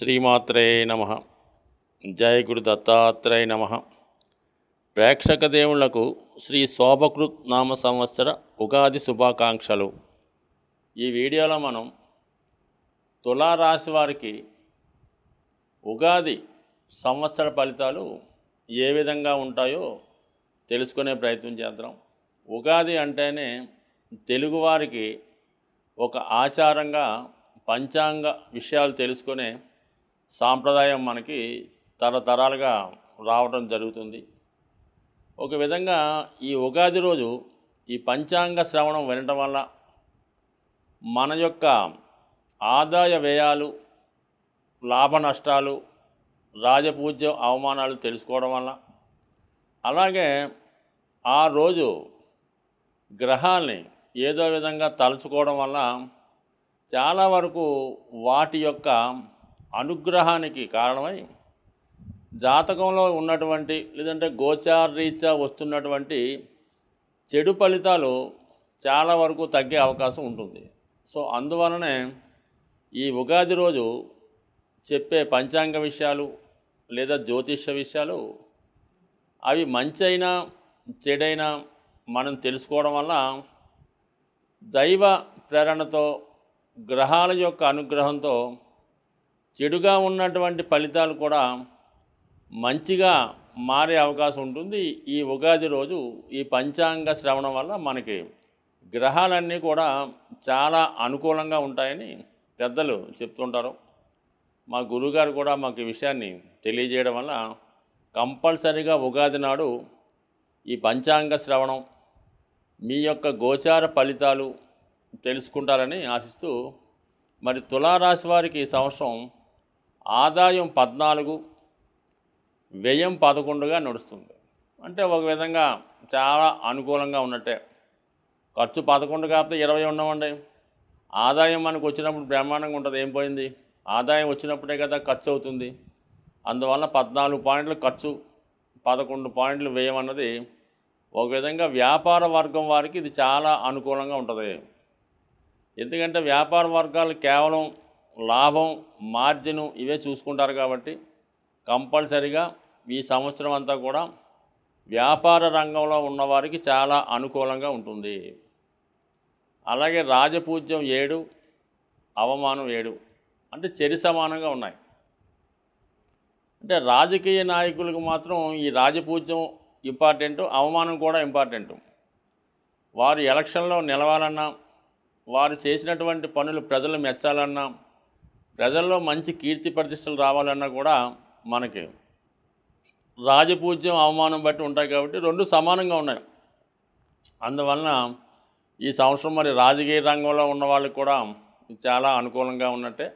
శ్రీమాత్రే నమ జయ గురు దత్తాత్రేయ నమ ప్రేక్షక దేవులకు శ్రీ శోభకృత్ నామ సంవత్సర ఉగాది శుభాకాంక్షలు ఈ వీడియోలో మనం తులారాశి వారికి ఉగాది సంవత్సర ఫలితాలు ఏ విధంగా ఉంటాయో తెలుసుకునే ప్రయత్నం చేద్దాం ఉగాది అంటేనే తెలుగువారికి ఒక ఆచారంగా పంచాంగ విషయాలు తెలుసుకునే సాంప్రదాయం మనకి తరతరాలుగా రావడం జరుగుతుంది ఒక విధంగా ఈ ఉగాది రోజు ఈ పంచాంగ శ్రవణం వినటం వల్ల మన యొక్క ఆదాయ వ్యయాలు లాభ నష్టాలు రాజపూజ్యం అవమానాలు తెలుసుకోవడం వల్ల అలాగే ఆ రోజు గ్రహాల్ని ఏదో విధంగా తలుచుకోవడం వల్ల చాలా వరకు వాటి యొక్క అనుగ్రహానికి కారణమై జాతకంలో ఉన్నటువంటి లేదంటే గోచారీత్యా వస్తున్నటువంటి చెడు ఫలితాలు చాలా వరకు తగ్గే అవకాశం ఉంటుంది సో అందువలనే ఈ ఉగాది రోజు చెప్పే పంచాంగ విషయాలు లేదా జ్యోతిష్య విషయాలు అవి మంచి అయినా చెడైనా మనం తెలుసుకోవడం వల్ల దైవ ప్రేరణతో గ్రహాల యొక్క అనుగ్రహంతో చెడుగా ఉన్నటువంటి ఫలితాలు కూడా మంచిగా మారే అవకాశం ఉంటుంది ఈ ఉగాది రోజు ఈ పంచాంగ శ్రవణం వల్ల మనకి గ్రహాలన్నీ కూడా చాలా అనుకూలంగా ఉంటాయని పెద్దలు చెప్తుంటారు మా గురువుగారు కూడా మాకు విషయాన్ని తెలియజేయడం వల్ల కంపల్సరీగా ఉగాది నాడు ఈ పంచాంగ శ్రవణం మీ యొక్క గోచార ఫలితాలు తెలుసుకుంటారని ఆశిస్తూ మరి తులారాశి వారికి ఈ సంవత్సరం ఆదాయం పద్నాలుగు వ్యయం పదకొండుగా నడుస్తుంది అంటే ఒక విధంగా చాలా అనుకూలంగా ఉన్నట్టే ఖర్చు పదకొండు కాకపోతే ఇరవై ఉన్నామండి ఆదాయం మనకు వచ్చినప్పుడు బ్రహ్మాండంగా ఉంటుంది ఏం పోయింది ఆదాయం వచ్చినప్పుడే కదా ఖర్చు అవుతుంది అందువల్ల పద్నాలుగు పాయింట్లు ఖర్చు పదకొండు పాయింట్లు వ్యయం అన్నది ఒక విధంగా వ్యాపార వర్గం వారికి ఇది చాలా అనుకూలంగా ఉంటుంది ఎందుకంటే వ్యాపార వర్గాలు కేవలం లాభం మార్జిన్ ఇవే చూసుకుంటారు కాబట్టి కంపల్సరిగా ఈ సంవత్సరం అంతా కూడా వ్యాపార రంగంలో ఉన్నవారికి చాలా అనుకూలంగా ఉంటుంది అలాగే రాజపూజ్యం ఏడు అవమానం ఏడు అంటే చెరి సమానంగా ఉన్నాయి అంటే రాజకీయ నాయకులకు మాత్రం ఈ రాజపూజ్యం ఇంపార్టెంటు అవమానం కూడా ఇంపార్టెంటు వారు ఎలక్షన్లో నిలవాలన్నా వారు చేసినటువంటి పనులు ప్రజలు మెచ్చాలన్నా ప్రజల్లో మంచి కీర్తి ప్రతిష్టలు రావాలన్నా కూడా మనకి రాజపూజ్యం అవమానం బట్టి ఉంటాయి కాబట్టి రెండు సమానంగా ఉన్నాయి అందువలన ఈ సంవత్సరం మరి రాజకీయ రంగంలో ఉన్న వాళ్ళకి కూడా చాలా అనుకూలంగా ఉన్నట్టే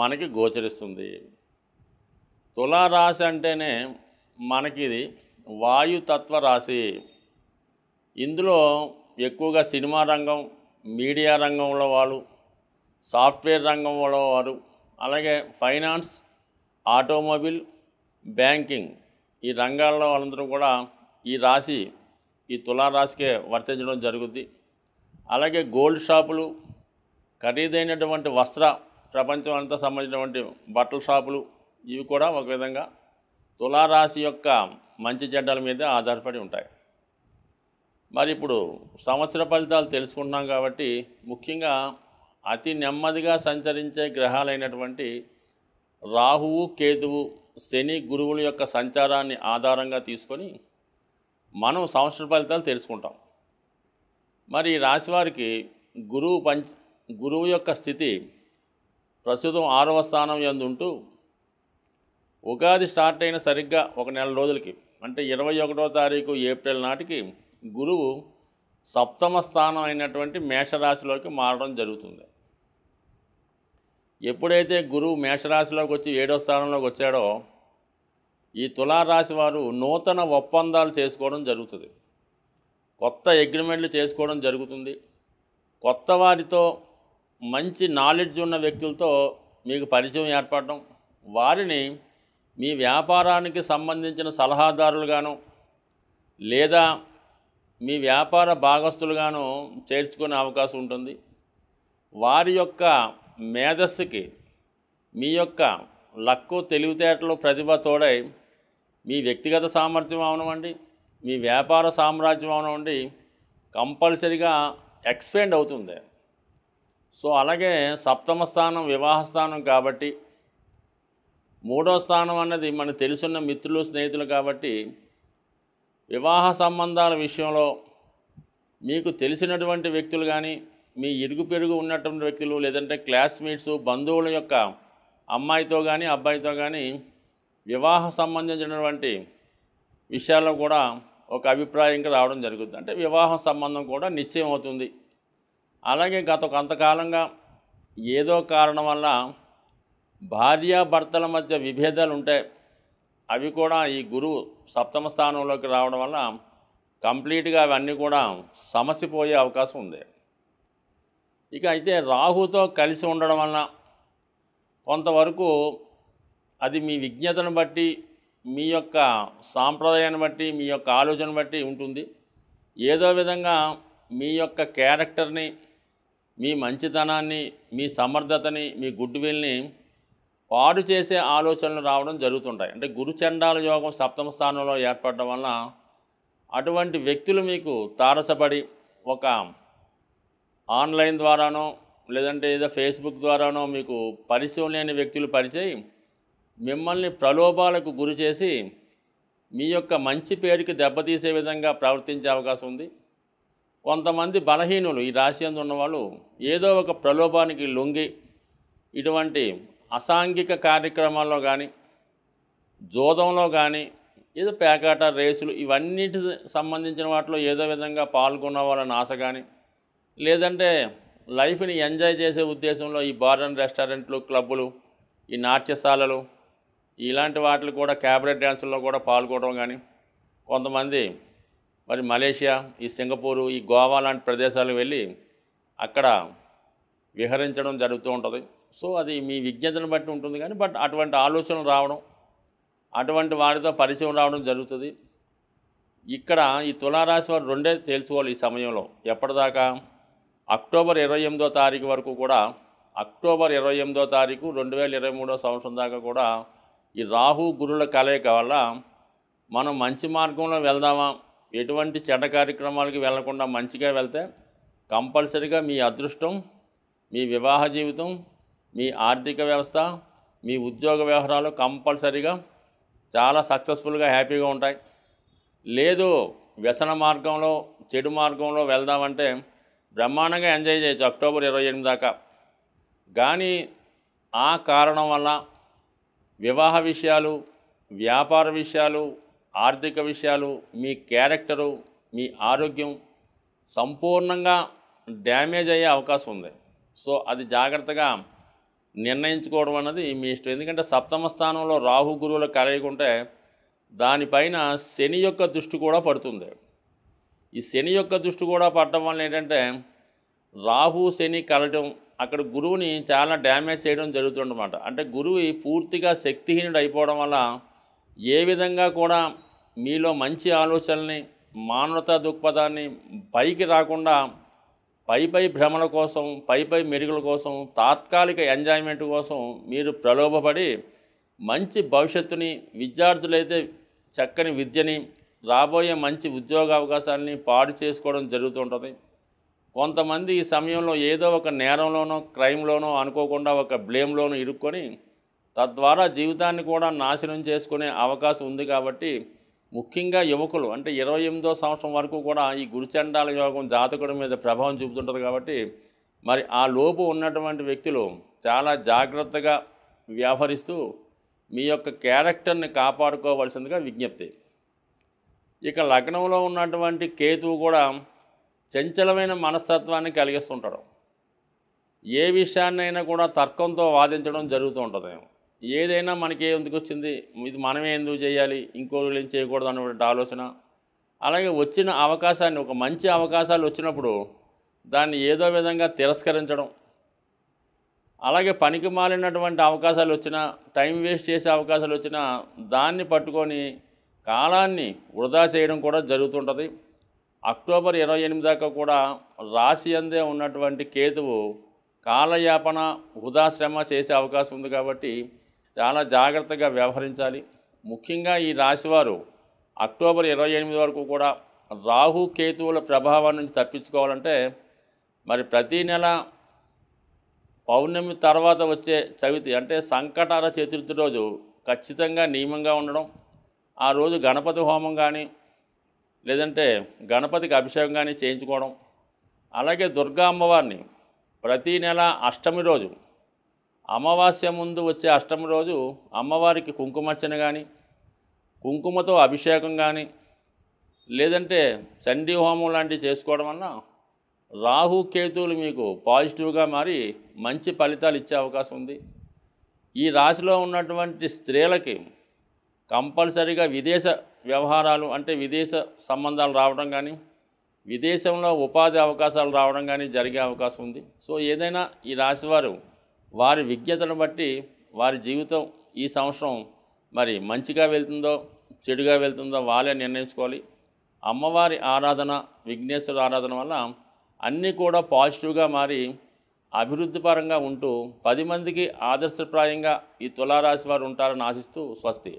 మనకి గోచరిస్తుంది తులారాశి అంటేనే మనకి ఇది వాయుతత్వ రాశి ఇందులో ఎక్కువగా సినిమా రంగం మీడియా రంగంలో వాళ్ళు సాఫ్ట్వేర్ రంగం వాళ్ళవారు అలాగే ఫైనాన్స్ ఆటోమొబైల్ బ్యాంకింగ్ ఈ రంగాల్లో వాళ్ళందరూ కూడా ఈ రాశి ఈ తులారాశికే వర్తించడం జరుగుద్ది అలాగే గోల్డ్ షాపులు ఖరీదైనటువంటి వస్త్ర ప్రపంచం అంతా సంబంధించినటువంటి బట్టల షాపులు ఇవి కూడా ఒక విధంగా తులారాశి యొక్క మంచి చెడ్డల మీద ఆధారపడి ఉంటాయి మరి ఇప్పుడు సంవత్సర ఫలితాలు తెలుసుకుంటున్నాం కాబట్టి ముఖ్యంగా అతి నెమ్మదిగా సంచరించే గ్రహాలైనటువంటి రాహువు కేతువు శని గురువుల యొక్క సంచారాన్ని ఆధారంగా తీసుకొని మనం సంవత్సర ఫలితాలు తెలుసుకుంటాం మరి రాశివారికి గురువు పంచ గురువు యొక్క స్థితి ప్రస్తుతం ఆరవ స్థానం ఎందుంటూ ఉగాది స్టార్ట్ అయిన సరిగ్గా ఒక నెల రోజులకి అంటే ఇరవై ఒకటో తారీఖు ఏప్రిల్ నాటికి గురువు సప్తమ స్థానం అయినటువంటి మేషరాశిలోకి మారడం జరుగుతుంది ఎప్పుడైతే గురువు మేషరాశిలోకి వచ్చి ఏడో స్థానంలోకి వచ్చాడో ఈ తులారాశి వారు నూతన ఒప్పందాలు చేసుకోవడం జరుగుతుంది కొత్త అగ్రిమెంట్లు చేసుకోవడం జరుగుతుంది కొత్త వారితో మంచి నాలెడ్జ్ ఉన్న వ్యక్తులతో మీకు పరిచయం ఏర్పడడం వారిని మీ వ్యాపారానికి సంబంధించిన సలహాదారులుగాను లేదా మీ వ్యాపార భాగస్తులుగాను చేర్చుకునే అవకాశం ఉంటుంది వారి యొక్క మేధస్సుకి మీ యొక్క లక్కు తెలివితేటలు ప్రతిభ తోడై మీ వ్యక్తిగత సామర్థ్యం అవనవండి మీ వ్యాపార సామ్రాజ్యం అవనవండి కంపల్సరిగా ఎక్స్పెండ్ అవుతుంది సో అలాగే సప్తమ స్థానం వివాహ స్థానం కాబట్టి మూడో స్థానం అన్నది మనకు తెలుసున్న మిత్రులు స్నేహితులు కాబట్టి వివాహ సంబంధాల విషయంలో మీకు తెలిసినటువంటి వ్యక్తులు కానీ మీ ఇరుగు పెరుగు ఉన్నటువంటి వ్యక్తులు లేదంటే క్లాస్మేట్స్ బంధువుల యొక్క అమ్మాయితో కానీ అబ్బాయితో కానీ వివాహ సంబంధించినటువంటి విషయాల్లో కూడా ఒక అభిప్రాయం రావడం జరుగుతుంది అంటే వివాహ సంబంధం కూడా నిశ్చయం అవుతుంది అలాగే గత కొంతకాలంగా ఏదో కారణం వల్ల భార్యాభర్తల మధ్య విభేదాలు ఉంటాయి అవి కూడా ఈ గురువు సప్తమ స్థానంలోకి రావడం వల్ల కంప్లీట్గా అవన్నీ కూడా సమసిపోయే అవకాశం ఉంది ఇక అయితే రాహుతో కలిసి ఉండడం వలన కొంతవరకు అది మీ విజ్ఞతను బట్టి మీ యొక్క సాంప్రదాయాన్ని బట్టి మీ యొక్క ఆలోచన బట్టి ఉంటుంది ఏదో విధంగా మీ యొక్క క్యారెక్టర్ని మీ మంచితనాన్ని మీ సమర్థతని మీ గుడ్ విల్ని పాడు చేసే ఆలోచనలు రావడం జరుగుతుంటాయి అంటే గురుచండాల యోగం సప్తమ స్థానంలో ఏర్పడడం వలన అటువంటి వ్యక్తులు మీకు తారసపడి ఒక ఆన్లైన్ ద్వారానో లేదంటే ఏదో ఫేస్బుక్ ద్వారానో మీకు పరిచయం లేని వ్యక్తులు పరిచయం మిమ్మల్ని ప్రలోభాలకు గురి చేసి మీ యొక్క మంచి పేరుకి దెబ్బతీసే విధంగా ప్రవర్తించే అవకాశం ఉంది కొంతమంది బలహీనులు ఈ రాశి అందు ఉన్నవాళ్ళు ఏదో ఒక ప్రలోభానికి లొంగి ఇటువంటి అసాంఘిక కార్యక్రమాల్లో కానీ జోదంలో కానీ ఏదో పేకాట రేసులు ఇవన్నిటి సంబంధించిన వాటిలో ఏదో విధంగా పాల్గొన్న వాళ్ళని ఆశ కానీ లేదంటే లైఫ్ని ఎంజాయ్ చేసే ఉద్దేశంలో ఈ బార్ అండ్ రెస్టారెంట్లు క్లబ్బులు ఈ నాట్యశాలలు ఇలాంటి వాటిలు కూడా క్యాబరెట్ డ్యాన్సుల్లో కూడా పాల్గొనడం కానీ కొంతమంది మరి మలేషియా ఈ సింగపూరు ఈ గోవా లాంటి ప్రదేశాలకు వెళ్ళి అక్కడ విహరించడం జరుగుతూ ఉంటుంది సో అది మీ విజ్ఞతను బట్టి ఉంటుంది కానీ బట్ అటువంటి ఆలోచనలు రావడం అటువంటి వారితో పరిచయం రావడం జరుగుతుంది ఇక్కడ ఈ తులారాశి వారు రెండే తేల్చుకోవాలి ఈ సమయంలో ఎప్పటిదాకా అక్టోబర్ ఇరవై ఎనిమిదో తారీఖు వరకు కూడా అక్టోబర్ ఇరవై ఎనిమిదో తారీఖు రెండు వేల ఇరవై మూడో సంవత్సరం దాకా కూడా ఈ రాహు గురుల కలయిక వల్ల మనం మంచి మార్గంలో వెళ్దామా ఎటువంటి చెడ్డ కార్యక్రమాలకి వెళ్లకుండా మంచిగా వెళ్తే కంపల్సరిగా మీ అదృష్టం మీ వివాహ జీవితం మీ ఆర్థిక వ్యవస్థ మీ ఉద్యోగ వ్యవహారాలు కంపల్సరిగా చాలా సక్సెస్ఫుల్గా హ్యాపీగా ఉంటాయి లేదు వ్యసన మార్గంలో చెడు మార్గంలో వెళ్దామంటే బ్రహ్మాండంగా ఎంజాయ్ చేయొచ్చు అక్టోబర్ ఇరవై ఎనిమిది దాకా కానీ ఆ కారణం వల్ల వివాహ విషయాలు వ్యాపార విషయాలు ఆర్థిక విషయాలు మీ క్యారెక్టరు మీ ఆరోగ్యం సంపూర్ణంగా డ్యామేజ్ అయ్యే అవకాశం ఉంది సో అది జాగ్రత్తగా నిర్ణయించుకోవడం అన్నది మీ ఇష్టం ఎందుకంటే సప్తమ స్థానంలో రాహు గురువుల కలయికుంటే దానిపైన శని యొక్క దృష్టి కూడా పడుతుంది ఈ శని యొక్క దృష్టి కూడా పడటం వల్ల ఏంటంటే రాహు శని కలటం అక్కడ గురువుని చాలా డ్యామేజ్ చేయడం జరుగుతుందన్నమాట అంటే గురువు పూర్తిగా శక్తిహీనుడు అయిపోవడం వల్ల ఏ విధంగా కూడా మీలో మంచి ఆలోచనల్ని మానవతా దృక్పథాన్ని పైకి రాకుండా పై పై భ్రమల కోసం పై పై మెరుగుల కోసం తాత్కాలిక ఎంజాయ్మెంట్ కోసం మీరు ప్రలోభపడి మంచి భవిష్యత్తుని విద్యార్థులైతే చక్కని విద్యని రాబోయే మంచి ఉద్యోగ అవకాశాలని పాడు చేసుకోవడం జరుగుతుంటుంది కొంతమంది ఈ సమయంలో ఏదో ఒక నేరంలోనో క్రైమ్లోనో అనుకోకుండా ఒక బ్లేమ్లోనో ఇరుక్కొని తద్వారా జీవితాన్ని కూడా నాశనం చేసుకునే అవకాశం ఉంది కాబట్టి ముఖ్యంగా యువకులు అంటే ఇరవై ఎనిమిదో సంవత్సరం వరకు కూడా ఈ గురుచండాల యోగం జాతకుడి మీద ప్రభావం చూపుతుంటుంది కాబట్టి మరి ఆ లోపు ఉన్నటువంటి వ్యక్తులు చాలా జాగ్రత్తగా వ్యవహరిస్తూ మీ యొక్క క్యారెక్టర్ని కాపాడుకోవాల్సిందిగా విజ్ఞప్తి ఇక లగ్నంలో ఉన్నటువంటి కేతువు కూడా చంచలమైన మనస్తత్వాన్ని కలిగిస్తుంటాడు ఏ విషయాన్నైనా కూడా తర్కంతో వాదించడం జరుగుతూ ఉంటుంది ఏదైనా మనకి ఎందుకు వచ్చింది ఇది మనమే ఎందుకు చేయాలి ఇంకోళ్ళు ఏం చేయకూడదు అన్నటువంటి ఆలోచన అలాగే వచ్చిన అవకాశాన్ని ఒక మంచి అవకాశాలు వచ్చినప్పుడు దాన్ని ఏదో విధంగా తిరస్కరించడం అలాగే పనికి మాలినటువంటి అవకాశాలు వచ్చినా టైం వేస్ట్ చేసే అవకాశాలు వచ్చినా దాన్ని పట్టుకొని కాలాన్ని వృధా చేయడం కూడా జరుగుతుంటుంది అక్టోబర్ ఇరవై ఎనిమిది దాకా కూడా రాశి అందే ఉన్నటువంటి కేతువు కాలయాపన ఉదాశ్రమ చేసే అవకాశం ఉంది కాబట్టి చాలా జాగ్రత్తగా వ్యవహరించాలి ముఖ్యంగా ఈ రాశివారు అక్టోబర్ ఇరవై ఎనిమిది వరకు కూడా రాహు కేతువుల ప్రభావం నుంచి తప్పించుకోవాలంటే మరి ప్రతీ నెల పౌర్ణమి తర్వాత వచ్చే చవితి అంటే సంకటార చతుర్థి రోజు ఖచ్చితంగా నియమంగా ఉండడం ఆ రోజు గణపతి హోమం కానీ లేదంటే గణపతికి అభిషేకం కానీ చేయించుకోవడం అలాగే దుర్గా అమ్మవారిని ప్రతీ నెల అష్టమి రోజు అమావాస్య ముందు వచ్చే అష్టమి రోజు అమ్మవారికి కుంకుమర్చన కానీ కుంకుమతో అభిషేకం కానీ లేదంటే చండీ హోమం లాంటివి చేసుకోవడం వల్ల రాహు కేతువులు మీకు పాజిటివ్గా మారి మంచి ఫలితాలు ఇచ్చే అవకాశం ఉంది ఈ రాశిలో ఉన్నటువంటి స్త్రీలకి కంపల్సరీగా విదేశ వ్యవహారాలు అంటే విదేశ సంబంధాలు రావడం కానీ విదేశంలో ఉపాధి అవకాశాలు రావడం కానీ జరిగే అవకాశం ఉంది సో ఏదైనా ఈ రాశివారు వారి విజ్ఞతను బట్టి వారి జీవితం ఈ సంవత్సరం మరి మంచిగా వెళ్తుందో చెడుగా వెళ్తుందో వాళ్ళే నిర్ణయించుకోవాలి అమ్మవారి ఆరాధన విఘ్నేశ్వర ఆరాధన వల్ల అన్నీ కూడా పాజిటివ్గా మారి అభివృద్ధిపరంగా ఉంటూ పది మందికి ఆదర్శప్రాయంగా ఈ తులారాశి వారు ఉంటారని ఆశిస్తూ స్వస్తి